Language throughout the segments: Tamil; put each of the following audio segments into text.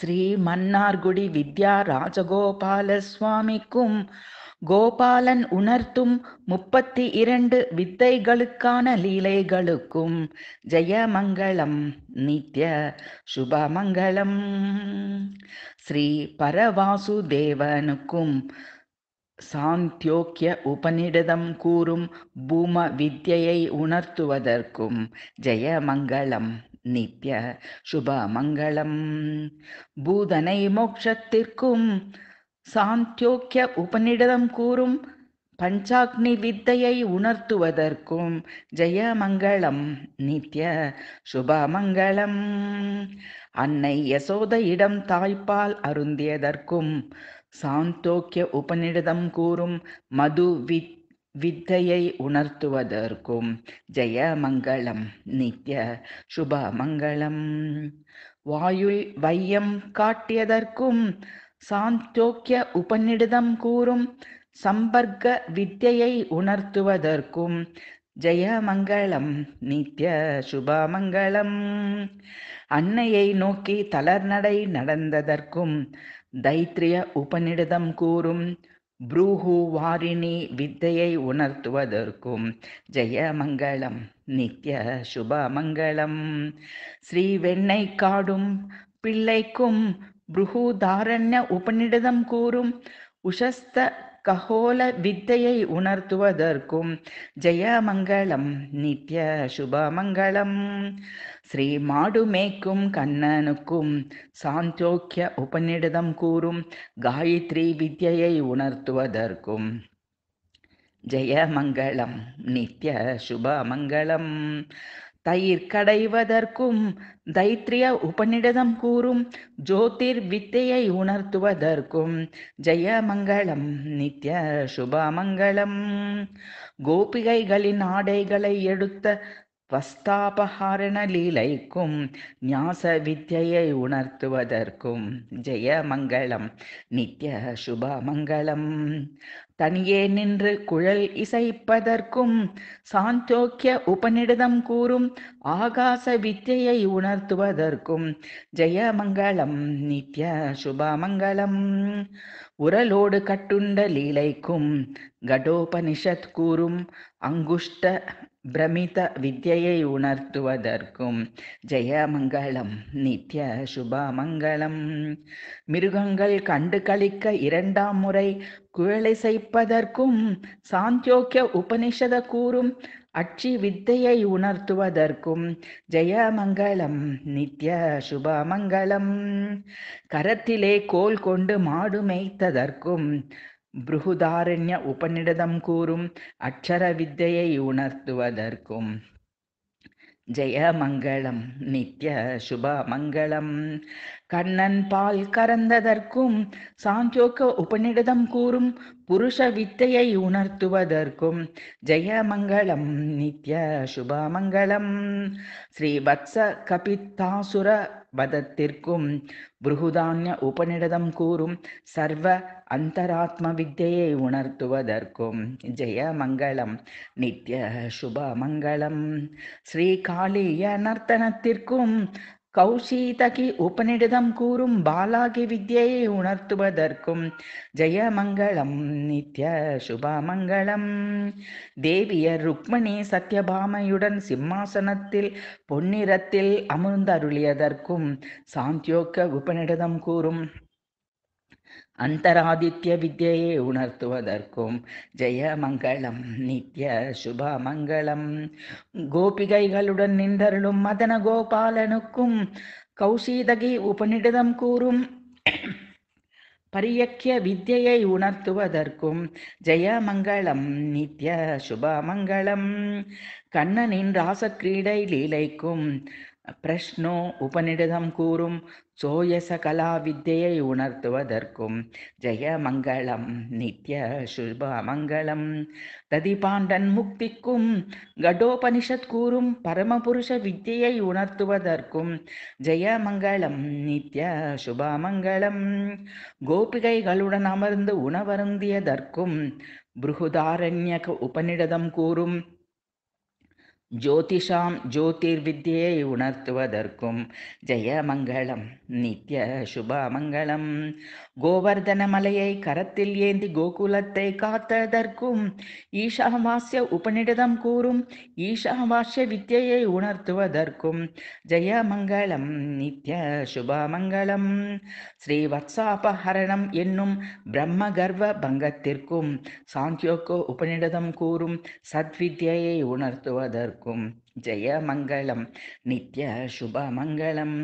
ஸ்ரீ மன்னார்குடி வித்யா ராஜகோபால சுவாமிக்கும் கோபாலன் உணர்த்தும் முப்பத்தி இரண்டு வித்தைகளுக்கான லீலைகளுக்கும் ஜெயமங்கலம் நித்ய சுபமங்கலம் ஸ்ரீ பரவாசுதேவனுக்கும் சாந்தியோக்கிய உபநிடதம் கூறும் பூம வித்தியை உணர்த்துவதற்கும் ஜெயமங்கலம் நித்ய மங்களம் பூதனை மோட்சத்திற்கும் சாந்தியோக்கிய உபநிடதம் கூறும் பஞ்சாக்னி வித்தையை உணர்த்துவதற்கும் ஜெயமங்களம் நித்ய சுபமங்கலம் அன்னை யசோதையிடம் தாய்ப்பால் அருந்தியதற்கும் சாந்தோக்கிய உபநிடதம் கூறும் மது வித் வித்தையை உணர்த்துவதற்கும் ஜெயமங்கலம் நித்ய மங்களம் வாயுள் வையம் காட்டியதற்கும் சாந்தோக்கிய உபநிடதம் கூறும் சம்பர்க்க வித்தையை உணர்த்துவதற்கும் மங்களம் நித்ய மங்களம் அன்னையை நோக்கி தளர்நடை நடந்ததற்கும் தைத்திரிய உபநிடதம் கூறும் புரூஹு வாரிணி வித்தையை உணர்த்துவதற்கும் ஜெயமங்கலம் நித்ய சுபமங்கலம் ஸ்ரீ வெண்ணை காடும் பிள்ளைக்கும் புருஹூதாரண்ய உபநிடதம் கூறும் உஷஸ்த கஹோல வித்தையை உணர்த்துவதற்கும் ஜெயமங்கலம் நித்ய சுபமங்கலம் ஸ்ரீ மாடுமேக்கும் கண்ணனுக்கும் சாந்தோக்கிய உபநிடதம் கூறும் காயத்ரி வித்யை உணர்த்துவதற்கும் ஜெயமங்கலம் நித்ய சுபமங்கலம் தயிர் கடைவதற்கும் தைத்திரிய உபநிடதம் கூறும் ஜோதிர் வித்தையை உணர்த்துவதற்கும் ஜெயமங்கலம் நித்ய சுபமங்கலம் கோபிகைகளின் ஆடைகளை எடுத்த வஸ்தாபஹாரண லீலைக்கும் ஞாச வித்தியை உணர்த்துவதற்கும் ஜெயமங்கலம் நித்ய சுபமங்கலம் தனியே நின்று குழல் இசைப்பதற்கும் சாந்தோக்கிய உபநிடதம் கூறும் ஆகாச வித்தையை உணர்த்துவதற்கும் ஜெயமங்கலம் நித்ய சுபமங்கலம் உரலோடு கட்டுண்ட லீலைக்கும் கடோபனிஷத் கூறும் அங்குஷ்ட பிரமித வித்தியை உணர்த்துவதற்கும் ஜெயமங்கலம் நித்ய சுபமங்கலம் மிருகங்கள் கண்டு கழிக்க இரண்டாம் முறை குழலை செய்ப்பதற்கும் சாந்தியோக்கிய உபனிஷத கூறும் அச்சி வித்தையை உணர்த்துவதற்கும் ஜெயமங்கலம் நித்ய சுபமங்கலம் கரத்திலே கோல் கொண்டு மாடு மேய்த்ததற்கும் புருகுதாரண்ய உபநிடதம் கூறும் அக்ஷர வித்தையை உணர்த்துவதற்கும் மங்களம் நித்ய சுப மங்களம் கண்ணன் பால் கறந்ததற்கும் சாஞ்சோக்க உபநிடதம் கூறும் புருஷ வித்தையை உணர்த்துவதற்கும் ஜெய மங்களம் நித்ய சுப சுபமங்களம் ஸ்ரீவத்ச கபித்தாசுர வதத்திற்கும் புருகுதான்ய உபநிடதம் கூறும் சர்வ அந்தராத்ம வித்தையை உணர்த்துவதற்கும் ஜெய மங்களம் நித்ய சுப மங்களம் ஸ்ரீகாளிய நர்த்தனத்திற்கும் கௌசீதகி உபனிடதம் கூறும் பாலாகி வித்யை உணர்த்துவதற்கும் ஜெயமங்கலம் நித்ய சுபமங்கலம் தேவியர் ருக்மணி சத்யபாமையுடன் சிம்மாசனத்தில் பொன்னிறத்தில் அமர்ந்தருளியதற்கும் சாந்தியோக்க உபனிடதம் கூறும் அந்தராதித்ய வித்யையை உணர்த்துவதற்கும் ஜெயமங்கலம் நித்ய சுபமங்கலம் கோபிகைகளுடன் நின்றருளும் மதன கோபாலனுக்கும் கௌசீதகி உபநிடதம் கூறும் பரியக்கிய வித்யை உணர்த்துவதற்கும் ஜெயமங்கலம் நித்ய சுபமங்கலம் கண்ணனின் ராசக்கிரீடை லீலைக்கும் பிரஷ்னோ உபநிடதம் கூறும் சோயச கலா வித்தியை உணர்த்துவதற்கும் ஜெய மங்களம் நித்ய சுப மங்களம் ததிபாண்டன் முக்திக்கும் கடோபனிஷத் கூறும் பரமபுருஷ வித்தியை உணர்த்துவதற்கும் ஜெய மங்களம் நித்ய சுப மங்களம் கோபிகைகளுடன் அமர்ந்து உணவருந்தியதற்கும் புருகுதாரண்ய உபநிடதம் கூறும் ஜோதிஷாம் ஜோதிர் ஜோதிர்வித்யை உணர்த்துவதற்கும் ஜெயமங்கலம் நித்ய சுபமங்கலம் கோவர்தன மலையை கரத்தில் ஏந்தி கோகுலத்தை காத்ததற்கும் ஈஷாவாசிய உபநிடதம் கூறும் ஈஷாவாசிய வித்யை உணர்த்துவதற்கும் ஜெயமங்கலம் நித்ய சுபமங்கலம் ஸ்ரீவத்சாபஹரணம் என்னும் பிரம்ம கர்வ பங்கத்திற்கும் சாந்தியோக்கோ உபநிடதம் கூறும் சத்வித்யை உணர்த்துவதற்கும் எல்லோருக்கும் மங்களம் நித்ய சுப மங்களம்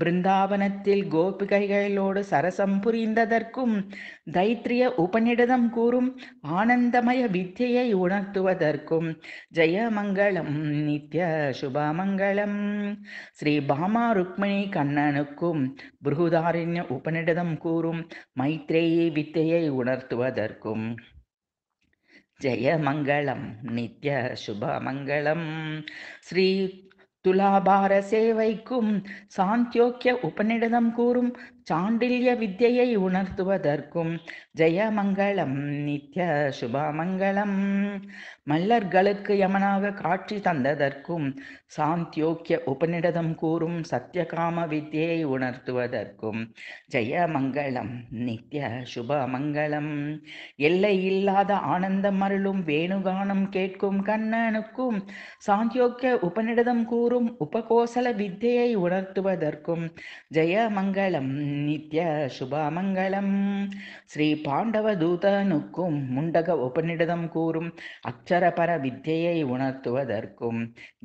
பிருந்தாவனத்தில் கோபிகைகளோடு சரசம் புரிந்ததற்கும் தைத்திரிய உபநிடதம் கூறும் ஆனந்தமய வித்தியை உணர்த்துவதற்கும் ஜெய மங்களம் நித்ய சுப மங்களம் ஸ்ரீ பாமா ருக்மிணி கண்ணனுக்கும் பிருகுதாரண்ய உபநிடதம் கூறும் மைத்ரேயி வித்தையை உணர்த்துவதற்கும் ஜெயமங்கலம் நித்ய சுபமங்கலம் ஸ்ரீ துலாபார சேவைக்கும் சாந்தியோக்கிய உபநிடதம் கூறும் சாண்டில்ய வித்தியை உணர்த்துவதற்கும் ஜெயமங்கலம் நித்ய சுபமங்கலம் மல்லர்களுக்கு யமனாக காட்சி தந்ததற்கும் சாந்தியோக்கிய உபநிடதம் கூறும் சத்தியகாம வித்யை உணர்த்துவதற்கும் ஜெயமங்கலம் நித்ய சுபமங்கலம் எல்லை இல்லாத ஆனந்தம் அருளும் வேணுகானம் கேட்கும் கண்ணனுக்கும் சாந்தியோக்கிய உபநிடதம் கூறும் உபகோசல வித்தியை உணர்த்துவதற்கும் ஜெயமங்கலம் నిత్య ஸ்ரீ பாண்டவ தூதனுக்கும் முண்டக உபநிடதம் கூறும் அக்ஷரபர வித்தியை உணர்த்துவதற்கும்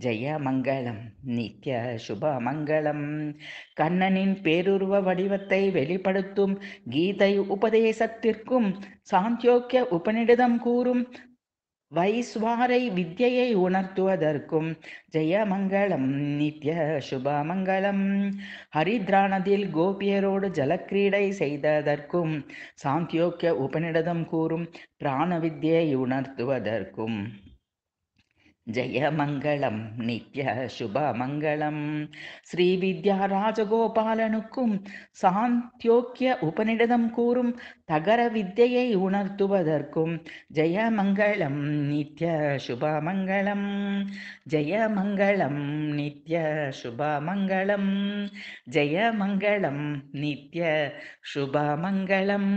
ஜெயமங்கலம் நித்ய சுபமங்கலம் கண்ணனின் பேருருவ வடிவத்தை வெளிப்படுத்தும் கீதை உபதேசத்திற்கும் சாந்தியோக்கிய உபநிடதம் கூறும் வைஸ்வாரை வித்யை உணர்த்துவதற்கும் ஜெயமங்கலம் நித்ய சுபமங்கலம் ஹரித்ரானதில் கோபியரோடு ஜலக்கிரீடை செய்ததற்கும் சாந்தியோக்கிய உபனிடதம் கூறும் பிராண வித்யை உணர்த்துவதற்கும் జయమంగళం నిత్య శుభమంగళం శ్రీ విద్యా ராஜகோபாலனுக்கும் சாந்தியோக்கிய உபனிடதம் கூறும் தகர வித்தையை உணர்த்துவதற்கும் ஜெயமங்களம் நித்ய சுபமங்களம் ஜெயமங்களம் நித்ய சுபமங்களம் ஜெயமங்களம் நித்ய சுபமங்களம்